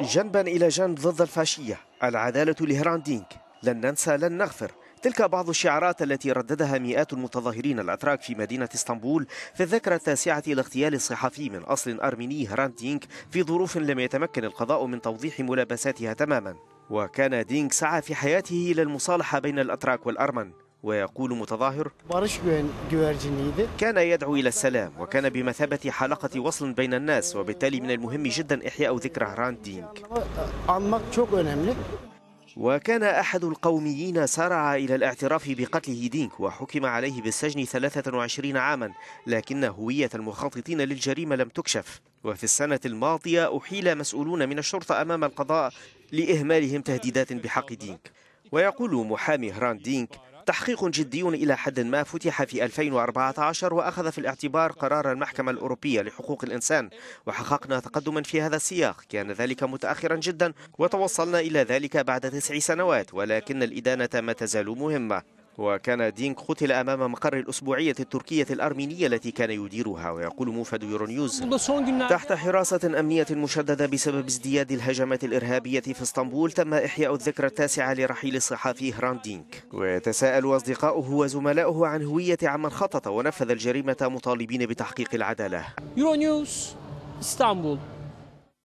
جنبا إلى جنب ضد الفاشية العدالة لهراندينك لن ننسى لن نغفر تلك بعض الشعارات التي رددها مئات المتظاهرين الأتراك في مدينة اسطنبول في الذكرى التاسعة لاغتيال الصحفي من أصل أرميني هران دينك في ظروف لم يتمكن القضاء من توضيح ملابساتها تماما وكان دينك سعى في حياته إلى المصالحة بين الأتراك والأرمن ويقول متظاهر كان يدعو إلى السلام وكان بمثابة حلقة وصل بين الناس وبالتالي من المهم جدا إحياء ذكرى هران دينك وكان أحد القوميين سارع إلى الاعتراف بقتله دينك وحكم عليه بالسجن 23 عاما لكن هوية المخططين للجريمة لم تكشف وفي السنة الماضية أحيل مسؤولون من الشرطة أمام القضاء لإهمالهم تهديدات بحق دينك ويقول محامي هران دينك تحقيق جدي إلى حد ما فتح في 2014 وأخذ في الاعتبار قرار المحكمة الأوروبية لحقوق الإنسان وحققنا تقدما في هذا السياق كان ذلك متأخرا جدا وتوصلنا إلى ذلك بعد تسع سنوات ولكن الإدانة ما تزال مهمة وكان دينك قتل أمام مقر الأسبوعية التركية الأرمينية التي كان يديرها ويقول موفد يورونيوز تحت حراسة أمنية مشددة بسبب ازدياد الهجمات الإرهابية في اسطنبول تم إحياء الذكرى التاسعة لرحيل الصحفي هران دينك ويتساءل أصدقاؤه وزملاؤه عن هوية عمن خطط ونفذ الجريمة مطالبين بتحقيق العدالة يورونيوز اسطنبول